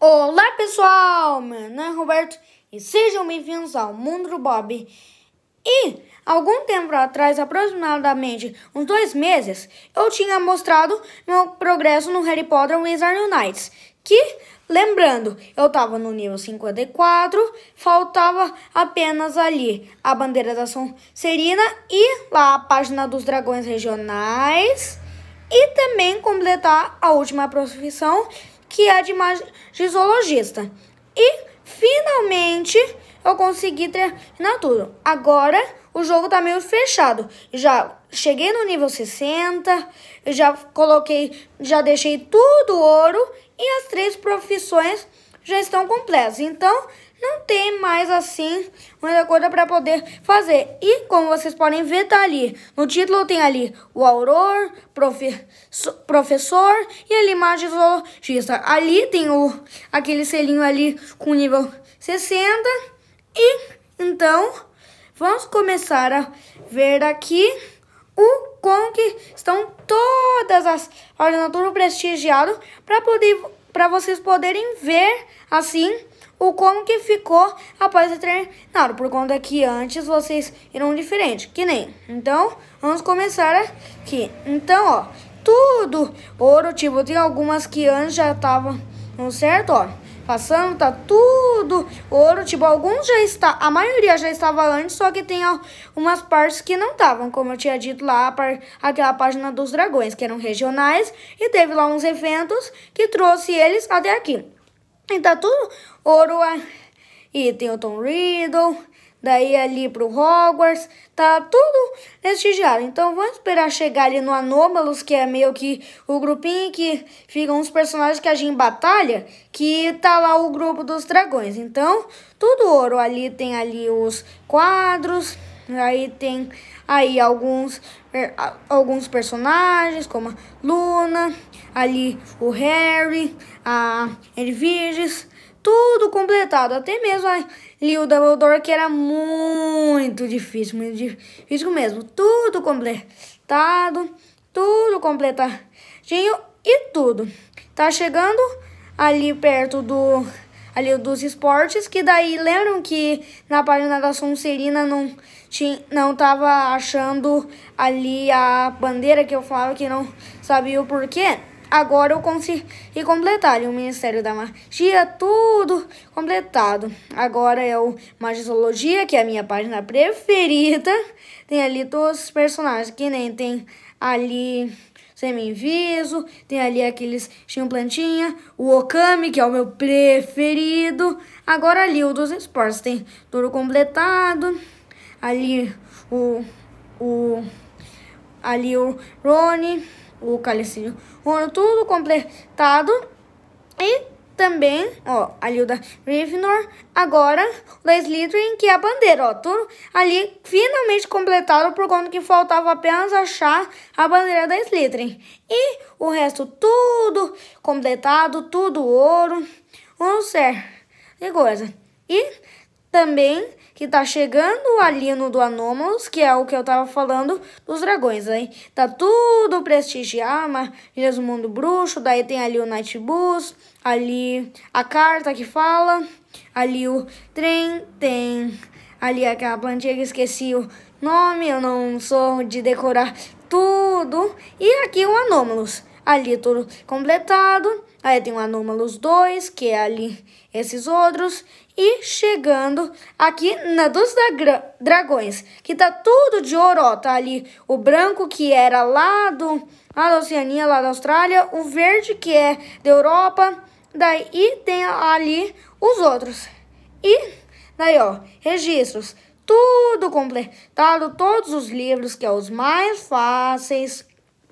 Olá pessoal, meu nome é Roberto e sejam bem-vindos ao Mundo do Bob. E algum tempo atrás, aproximadamente uns dois meses, eu tinha mostrado meu progresso no Harry Potter Wizard Unites, que, lembrando, eu estava no nível 54, faltava apenas ali a bandeira da Serina e lá a página dos dragões regionais e também completar a última profissão que é de magisologista. E finalmente eu consegui treinar tudo. Agora o jogo tá meio fechado. Já cheguei no nível 60, já coloquei, já deixei tudo ouro e as três profissões já estão completas. Então, não tem mais assim muita coisa para poder fazer. E como vocês podem ver, tá ali. No título tem ali o auror, profe professor e ali imagem zoologista. Ali tem o aquele selinho ali com nível 60. E então vamos começar a ver aqui o como que estão todas as tudo prestigiadas para poder para vocês poderem ver assim o como que ficou após o treinado, por conta que antes vocês eram diferente, que nem. Então, vamos começar aqui. Então, ó, tudo ouro, tipo, tem algumas que antes já estavam certo, ó. Passando, tá tudo ouro, tipo, alguns já está, a maioria já estava antes, só que tem algumas partes que não estavam, como eu tinha dito lá, par, aquela página dos dragões, que eram regionais, e teve lá uns eventos que trouxe eles até aqui. Então, tudo ouro. É. E tem o Tom Riddle. Daí ali pro Hogwarts. Tá tudo prestigiado. Então vamos esperar chegar ali no Anomalous que é meio que o grupinho que ficam os personagens que agem em batalha. Que tá lá o grupo dos dragões. Então, tudo ouro. Ali tem ali os quadros. Aí tem aí alguns, é, alguns personagens, como a Luna, ali o Harry, a Elviges, tudo completado. Até mesmo ali o Dumbledore, que era muito difícil, muito difícil mesmo. Tudo completado, tudo completadinho e tudo. Tá chegando ali perto do ali dos esportes, que daí lembram que na página da Sonserina não tinha, não tava achando ali a bandeira que eu falava que não sabia o porquê. Agora eu consegui completar ali o Ministério da Magia, tudo completado. Agora é o Magizologia, que é a minha página preferida. Tem ali todos os personagens, que nem tem ali semi-inviso, tem ali aqueles tinha plantinha o Okami, que é o meu preferido. Agora ali o dos esportes, tem touro completado, ali o, o, ali o Rony, o Calicínio tudo completado. E também, ó, ali o da Rivenor, agora o da Slytherin, que é a bandeira, ó, tudo ali finalmente completado por conta que faltava apenas achar a bandeira da Slytherin. E o resto tudo completado, tudo ouro, um ser, que coisa. E também que tá chegando ali no do Anomalous, que é o que eu tava falando dos dragões, aí Tá tudo prestigiado mas o mundo bruxo, daí tem ali o Night Bus, ali a carta que fala, ali o trem, tem ali aquela plantinha que esqueci o nome, eu não sou de decorar tudo. E aqui o Anomalous, ali tudo completado. Aí tem o Anômalos 2, que é ali esses outros. E chegando aqui na dos dragões, que tá tudo de ouro, ó. Tá ali o branco, que era lá, do, lá da Oceania, lá da Austrália. O verde, que é da Europa. Daí e tem ali os outros. E daí, ó, registros. Tudo completado, todos os livros, que é os mais fáceis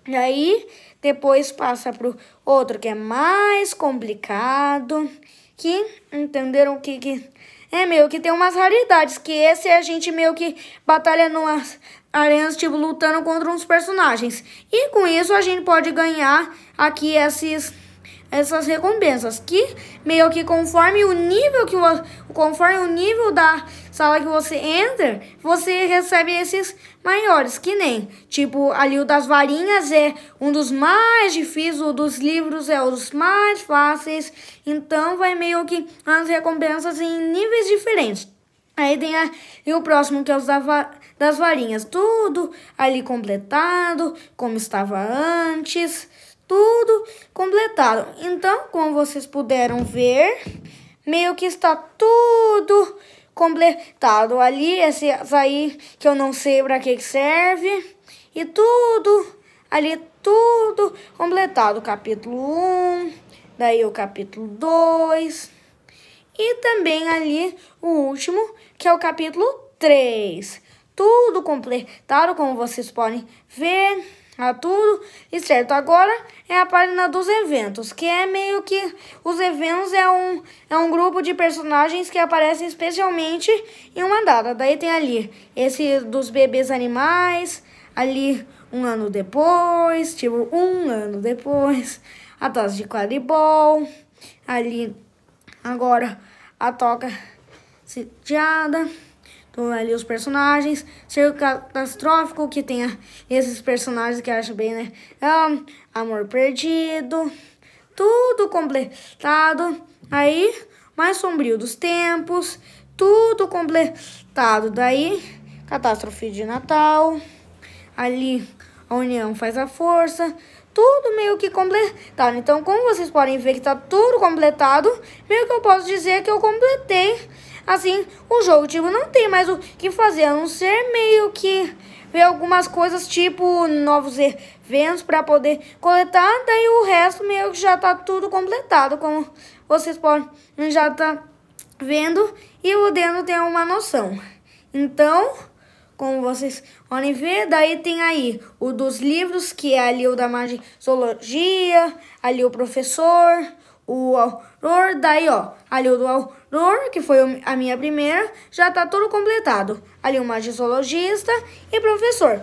e aí depois passa pro outro que é mais complicado, que entenderam que, que é meio que tem umas raridades, que esse é a gente meio que batalha numas arenas, tipo, lutando contra uns personagens. E com isso a gente pode ganhar aqui esses essas recompensas que meio que conforme o nível que o, conforme o nível da sala que você entra, você recebe esses maiores, que nem, tipo, ali o das varinhas é um dos mais difíceis, o dos livros é um dos mais fáceis, então vai meio que as recompensas em níveis diferentes. Aí tem a, e o próximo que é os da va, das varinhas, tudo ali completado, como estava antes tudo completado. Então, como vocês puderam ver, meio que está tudo completado ali. Esse aí que eu não sei para que serve. E tudo ali, tudo completado. Capítulo 1, daí o capítulo 2. E também ali o último, que é o capítulo 3. Tudo completado, como vocês podem ver a tudo. E certo, agora é a página dos eventos, que é meio que os eventos é um, é um grupo de personagens que aparecem especialmente em uma data. Daí tem ali esse dos bebês animais, ali um ano depois, tipo um ano depois, a taça de quadribol, ali agora a toca sitiada estão é ali os personagens. Ser catastrófico, que tenha esses personagens que eu acho bem, né? Um, é, amor perdido. Tudo completado. Aí, mais sombrio dos tempos. Tudo completado. Daí, catástrofe de Natal. Ali, a união faz a força tudo meio que completado. Então, como vocês podem ver que tá tudo completado, meio que eu posso dizer que eu completei Assim, o jogo tipo, não tem mais o que fazer, a não ser meio que ver algumas coisas tipo novos eventos para poder coletar, daí o resto meio que já tá tudo completado, como vocês podem já tá vendo e o Deno tem uma noção. Então, como vocês podem ver. Daí tem aí o dos livros, que é ali o da magizoologia, ali o professor, o autor, daí ó, ali o do autor, que foi a minha primeira, já tá tudo completado. Ali o magizoologista e professor,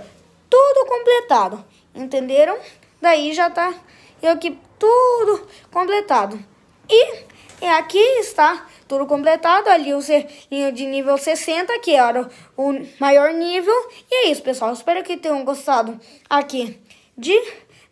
tudo completado, entenderam? Daí já tá eu aqui tudo completado. E, e aqui está tudo completado. Ali o selinho de nível 60, que era o maior nível. E é isso, pessoal. Espero que tenham gostado aqui de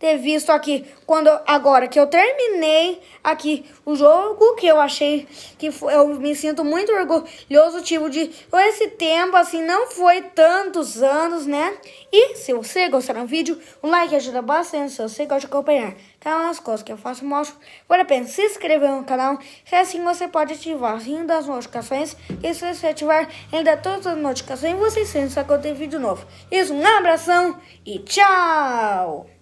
ter visto aqui quando agora que eu terminei aqui o jogo, que eu achei que foi, eu me sinto muito orgulhoso tipo de esse tempo assim não foi tantos anos, né? E se você gostar do vídeo, o like ajuda bastante. Se você gosta de acompanhar canal tá as coisas que eu faço, mostro, vale a pena se inscrever no canal, que assim você pode ativar o sininho das notificações e se você ativar ainda todas as notificações, você sente só que eu tenho vídeo novo. Isso, um abração e tchau!